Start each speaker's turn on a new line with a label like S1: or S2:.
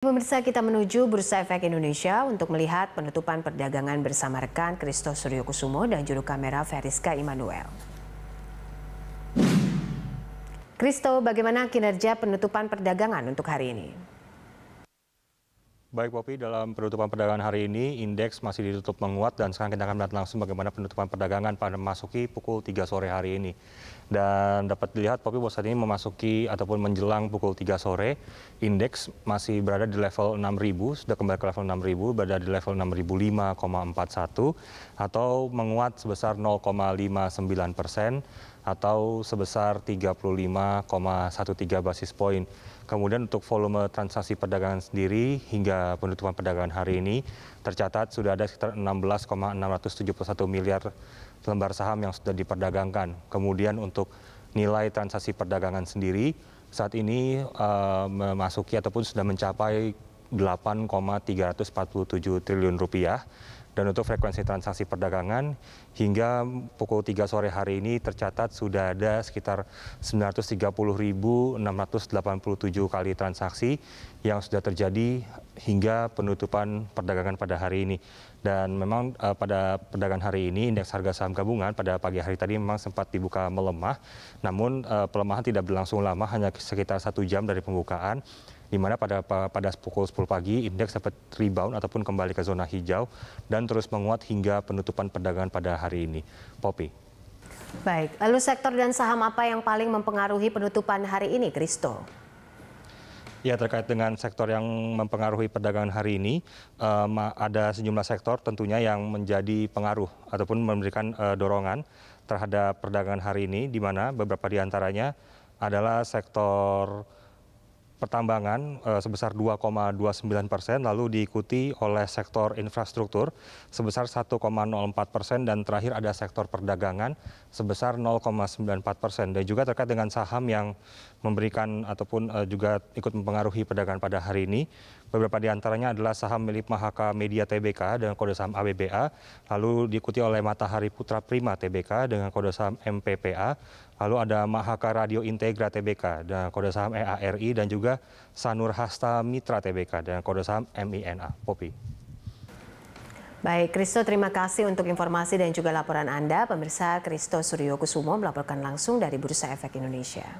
S1: Pemirsa kita menuju Bursa Efek Indonesia untuk melihat penutupan perdagangan bersama rekan Kristo Suryo Kusumo dan juru kamera Feriska Immanuel. Kristo, bagaimana kinerja penutupan perdagangan untuk hari ini?
S2: Baik Popi, dalam penutupan perdagangan hari ini, indeks masih ditutup menguat dan sekarang kita akan melihat langsung bagaimana penutupan perdagangan pada memasuki pukul 3 sore hari ini. Dan dapat dilihat Popi bahwa saat ini memasuki ataupun menjelang pukul 3 sore, indeks masih berada di level 6.000, sudah kembali ke level 6.000, berada di level 6.005,41 atau menguat sebesar 0,59 persen atau sebesar 35,13 basis poin. Kemudian untuk volume transaksi perdagangan sendiri hingga penutupan perdagangan hari ini tercatat sudah ada sekitar 16,671 miliar lembar saham yang sudah diperdagangkan. Kemudian untuk nilai transaksi perdagangan sendiri saat ini uh, memasuki ataupun sudah mencapai 8,347 triliun rupiah dan untuk frekuensi transaksi perdagangan hingga pukul 3 sore hari ini tercatat sudah ada sekitar 930.687 kali transaksi yang sudah terjadi hingga penutupan perdagangan pada hari ini. Dan memang uh, pada perdagangan hari ini indeks harga saham gabungan pada pagi hari tadi memang sempat dibuka melemah, namun uh, pelemahan tidak berlangsung lama hanya sekitar satu jam dari pembukaan di mana pada pada pukul 10 pagi indeks dapat rebound ataupun kembali ke zona hijau dan terus menguat hingga penutupan perdagangan pada hari ini. Poppy.
S1: Baik, lalu sektor dan saham apa yang paling mempengaruhi penutupan hari ini, Kristo?
S2: Ya terkait dengan sektor yang mempengaruhi perdagangan hari ini, um, ada sejumlah sektor tentunya yang menjadi pengaruh ataupun memberikan uh, dorongan terhadap perdagangan hari ini, di mana beberapa di antaranya adalah sektor pertambangan eh, sebesar 2,29 persen, lalu diikuti oleh sektor infrastruktur sebesar 1,04 persen, dan terakhir ada sektor perdagangan sebesar 0,94 persen. Dan juga terkait dengan saham yang memberikan ataupun eh, juga ikut mempengaruhi perdagangan pada hari ini, Beberapa di antaranya adalah saham milik Mahaka Media TBK dengan kode saham ABBA, lalu diikuti oleh Matahari Putra Prima TBK dengan kode saham MPPA, lalu ada Mahaka Radio Integra TBK dengan kode saham EARI dan juga Sanur Hasta Mitra TBK dengan kode saham MINA. Popi.
S1: Baik, Kristo terima kasih untuk informasi dan juga laporan Anda. Pemirsa Kristo Suryo Kusumo melaporkan langsung dari Bursa Efek Indonesia.